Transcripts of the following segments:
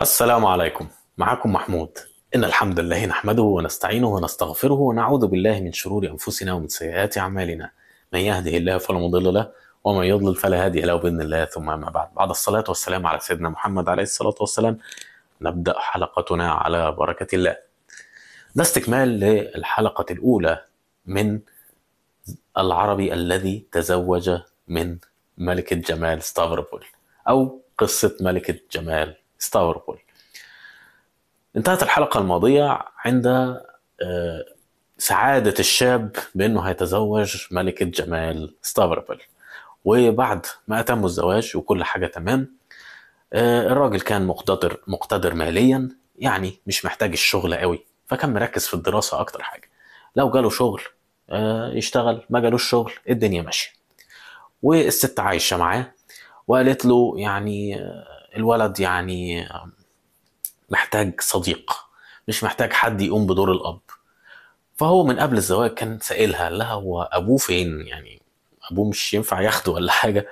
السلام عليكم معكم محمود إن الحمد لله نحمده ونستعينه ونستغفره ونعوذ بالله من شرور أنفسنا ومن سيئات أعمالنا من يهده الله فلا مضل له ومن يضلل فلا هادي له بإذن الله ثم أما بعد بعد الصلاة والسلام على سيدنا محمد عليه الصلاة والسلام نبدأ حلقتنا على بركة الله ده استكمال للحلقة الأولى من العربي الذي تزوج من ملكة جمال ستافربول أو قصة ملكة جمال ستاوربول انتهت الحلقة الماضية عند آه، سعادة الشاب بأنه هيتزوج ملكة جمال ستافروبل وبعد ما أتموا الزواج وكل حاجة تمام آه، الراجل كان مقتدر مقتدر ماليا يعني مش محتاج الشغل قوي فكان مركز في الدراسة أكتر حاجة لو جاله شغل آه، يشتغل ما جالوش شغل الدنيا ماشية والست عايشة معاه وقالت له يعني الولد يعني محتاج صديق مش محتاج حد يقوم بدور الاب فهو من قبل الزواج كان سائلها لها هو ابوه فين يعني ابوه مش ينفع ياخده ولا حاجه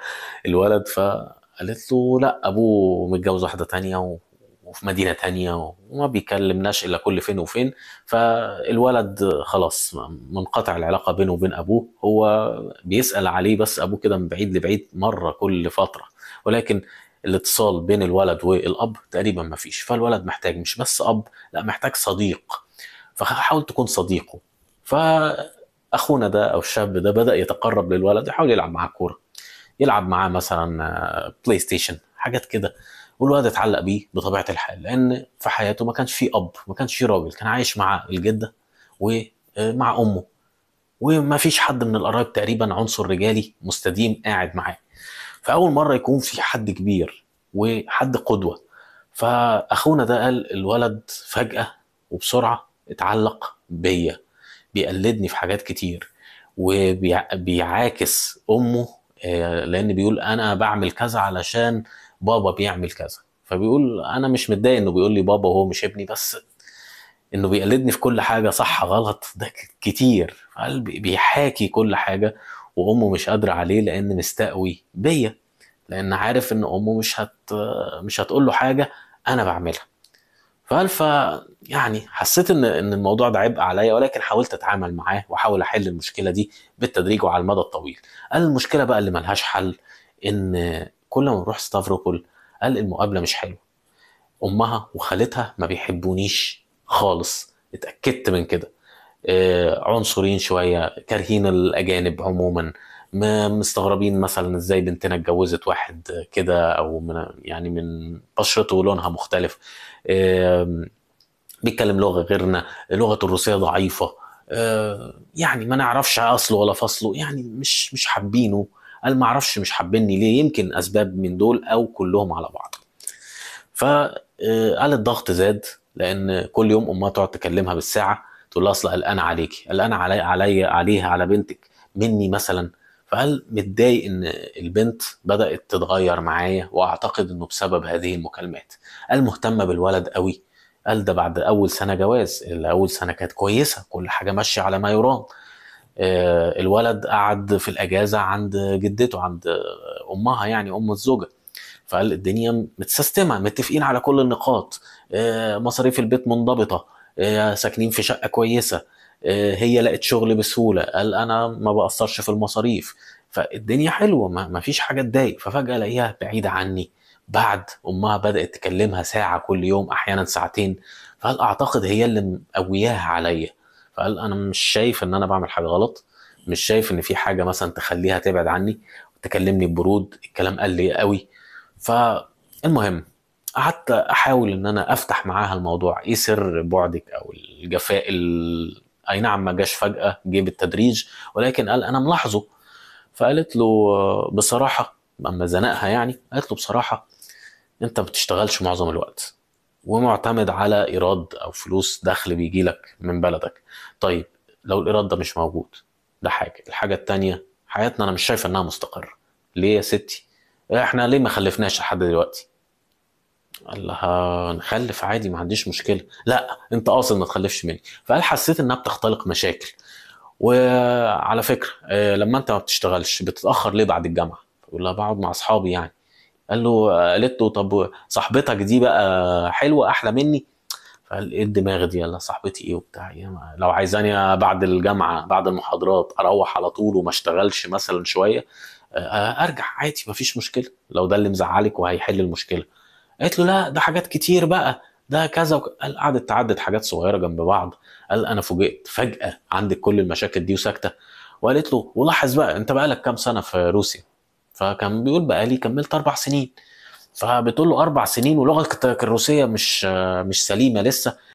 الولد فقالت له لا ابوه متجوز واحده تانية و... وفي مدينه تانية وما بيكلمناش الا كل فين وفين فالولد خلاص منقطع العلاقه بينه وبين ابوه هو بيسال عليه بس ابوه كده من بعيد لبعيد مره كل فتره ولكن الاتصال بين الولد والاب تقريبا ما فيش فالولد محتاج مش بس اب لا محتاج صديق فحاول تكون صديقه فاخونا ده او الشاب ده بدا يتقرب للولد يحاول يلعب معاه كوره يلعب معاه مثلا بلاي آه، ستيشن حاجات كده والولد اتعلق بيه بطبيعه الحال لان في حياته ما كانش فيه اب ما كانش فيه راجل كان عايش مع الجده ومع آه، امه وما فيش حد من القرايب تقريبا عنصر رجالي مستديم قاعد معاه فاول مره يكون في حد كبير وحد قدوه فاخونا ده قال الولد فجاه وبسرعه اتعلق بيا بيقلدني في حاجات كتير وبيعاكس امه آه، لان بيقول انا بعمل كذا علشان بابا بيعمل كذا فبيقول انا مش متضايق انه بيقول لي بابا وهو مش ابني بس انه بيقلدني في كل حاجه صح غلط ده كتير قال بيحاكي كل حاجه وامه مش قادره عليه لان مستقوي بيا لان عارف ان امه مش هت مش هتقول له حاجه انا بعملها فقال ف يعني حسيت ان ان الموضوع ده عبء عليا ولكن حاولت اتعامل معاه واحاول احل المشكله دي بالتدريج وعلى المدى الطويل قال المشكله بقى اللي ملهاش حل ان كل ما نروح ستافروبول قال المقابله مش حلوه امها وخالتها ما بيحبونيش خالص اتاكدت من كده آه، عنصريين شويه كارهين الاجانب عموما ما مستغربين مثلا ازاي بنتنا اتجوزت واحد كده او من يعني من بشرته ولونها مختلف بيتكلم لغه غيرنا لغته الروسيه ضعيفه آه، يعني ما نعرفش اصله ولا فصله يعني مش مش حابينه قال ما اعرفش مش حابيني ليه يمكن اسباب من دول او كلهم على بعض فقال الضغط زاد لان كل يوم امها تقعد تكلمها بالساعه تقول لها اصل قلقان عليكي قلقان علي, علي عليها على بنتك مني مثلا فهل متضايق ان البنت بدات تتغير معايا واعتقد انه بسبب هذه المكالمات قال مهتمه بالولد قوي قال ده بعد اول سنه جواز اول سنه كانت كويسه كل حاجه ماشيه على ما يرام آه، الولد قعد في الاجازه عند جدته عند امها يعني ام الزوجه فقال الدنيا متسيستمه متفقين على كل النقاط آه، مصاريف البيت منضبطه آه، ساكنين في شقه كويسه آه، هي لقت شغل بسهوله قال انا ما بقصرش في المصاريف فالدنيا حلوه ما فيش حاجه تضايق ففجاه الاقيها بعيده عني بعد امها بدات تكلمها ساعه كل يوم احيانا ساعتين فقال اعتقد هي اللي مقوياها عليا فقال انا مش شايف ان انا بعمل حاجه غلط مش شايف ان في حاجه مثلا تخليها تبعد عني تكلمني ببرود الكلام قال لي قوي فالمهم قعدت احاول ان انا افتح معاها الموضوع ايه سر بعدك او الجفاء ال... اي نعم ما جاش فجاه جه بالتدريج ولكن قال انا ملاحظه فقالت له بصراحه اما زنقها يعني قالت له بصراحه انت ما بتشتغلش معظم الوقت ومعتمد على ايراد او فلوس دخل بيجي لك من بلدك طيب لو الايراد ده مش موجود ده حاجه الحاجه الثانيه حياتنا انا مش شايفه انها مستقره ليه يا ستي احنا ليه ما خلفناش لحد دلوقتي قال لها نخلف عادي ما عنديش مشكله لا انت قاصد ما تخلفش مني فقال حسيت انها بتختلق مشاكل وعلى فكره آه، لما انت ما بتشتغلش بتتاخر ليه بعد الجامعه يقول لها بقعد مع اصحابي يعني قال له قالت له طب صاحبتك دي بقى حلوه احلى مني فقال ايه الدماغ دي يلا صاحبتي ايه وبتاع لو عايزاني بعد الجامعه بعد المحاضرات اروح على طول وما اشتغلش مثلا شويه آه، ارجع عادي مفيش مشكله لو ده اللي مزعلك وهيحل المشكله قالت له لا ده حاجات كتير بقى ده كذا وك... قال قعدت تعدد حاجات صغيره جنب بعض قال انا فوجئت فجاه عندك كل المشاكل دي وساكته وقالت له ولاحظ بقى انت بقى لك كام سنه في روسيا فكان بيقول بقى لي كملت اربع سنين فبتقول له اربع سنين ولغتك الروسيه مش مش سليمه لسه